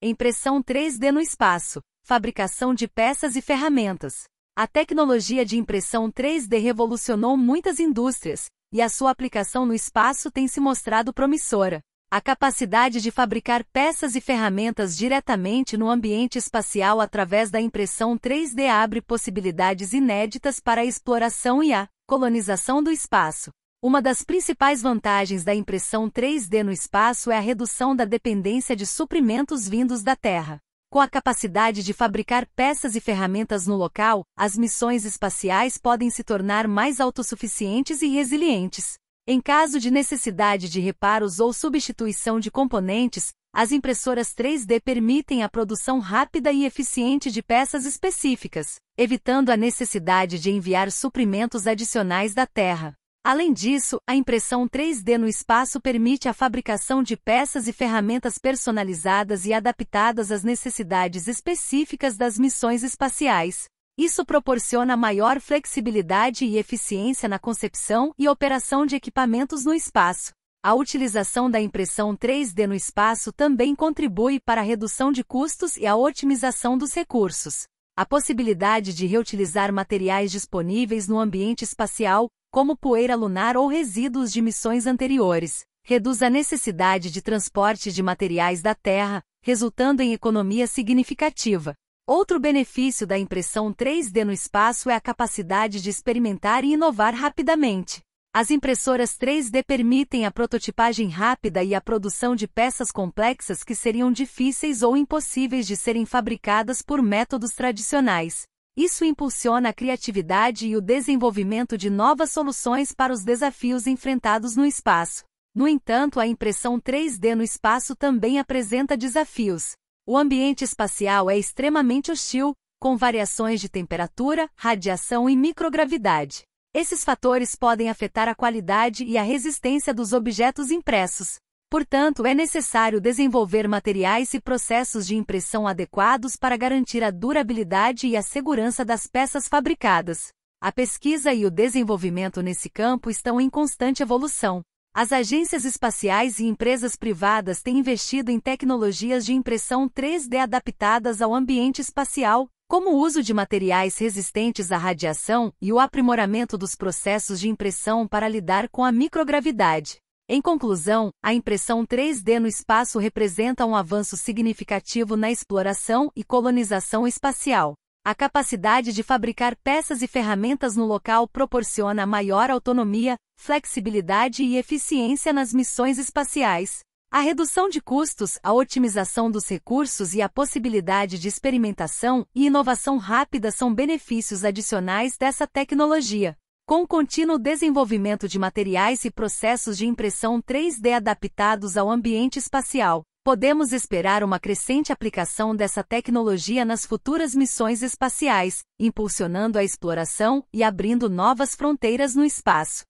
impressão 3D no espaço, fabricação de peças e ferramentas. A tecnologia de impressão 3D revolucionou muitas indústrias, e a sua aplicação no espaço tem se mostrado promissora. A capacidade de fabricar peças e ferramentas diretamente no ambiente espacial através da impressão 3D abre possibilidades inéditas para a exploração e a colonização do espaço. Uma das principais vantagens da impressão 3D no espaço é a redução da dependência de suprimentos vindos da Terra. Com a capacidade de fabricar peças e ferramentas no local, as missões espaciais podem se tornar mais autossuficientes e resilientes. Em caso de necessidade de reparos ou substituição de componentes, as impressoras 3D permitem a produção rápida e eficiente de peças específicas, evitando a necessidade de enviar suprimentos adicionais da Terra. Além disso, a impressão 3D no espaço permite a fabricação de peças e ferramentas personalizadas e adaptadas às necessidades específicas das missões espaciais. Isso proporciona maior flexibilidade e eficiência na concepção e operação de equipamentos no espaço. A utilização da impressão 3D no espaço também contribui para a redução de custos e a otimização dos recursos. A possibilidade de reutilizar materiais disponíveis no ambiente espacial, como poeira lunar ou resíduos de missões anteriores, reduz a necessidade de transporte de materiais da Terra, resultando em economia significativa. Outro benefício da impressão 3D no espaço é a capacidade de experimentar e inovar rapidamente. As impressoras 3D permitem a prototipagem rápida e a produção de peças complexas que seriam difíceis ou impossíveis de serem fabricadas por métodos tradicionais. Isso impulsiona a criatividade e o desenvolvimento de novas soluções para os desafios enfrentados no espaço. No entanto, a impressão 3D no espaço também apresenta desafios. O ambiente espacial é extremamente hostil, com variações de temperatura, radiação e microgravidade. Esses fatores podem afetar a qualidade e a resistência dos objetos impressos. Portanto, é necessário desenvolver materiais e processos de impressão adequados para garantir a durabilidade e a segurança das peças fabricadas. A pesquisa e o desenvolvimento nesse campo estão em constante evolução. As agências espaciais e empresas privadas têm investido em tecnologias de impressão 3D adaptadas ao ambiente espacial, como o uso de materiais resistentes à radiação e o aprimoramento dos processos de impressão para lidar com a microgravidade. Em conclusão, a impressão 3D no espaço representa um avanço significativo na exploração e colonização espacial. A capacidade de fabricar peças e ferramentas no local proporciona maior autonomia, flexibilidade e eficiência nas missões espaciais. A redução de custos, a otimização dos recursos e a possibilidade de experimentação e inovação rápida são benefícios adicionais dessa tecnologia. Com o contínuo desenvolvimento de materiais e processos de impressão 3D adaptados ao ambiente espacial, podemos esperar uma crescente aplicação dessa tecnologia nas futuras missões espaciais, impulsionando a exploração e abrindo novas fronteiras no espaço.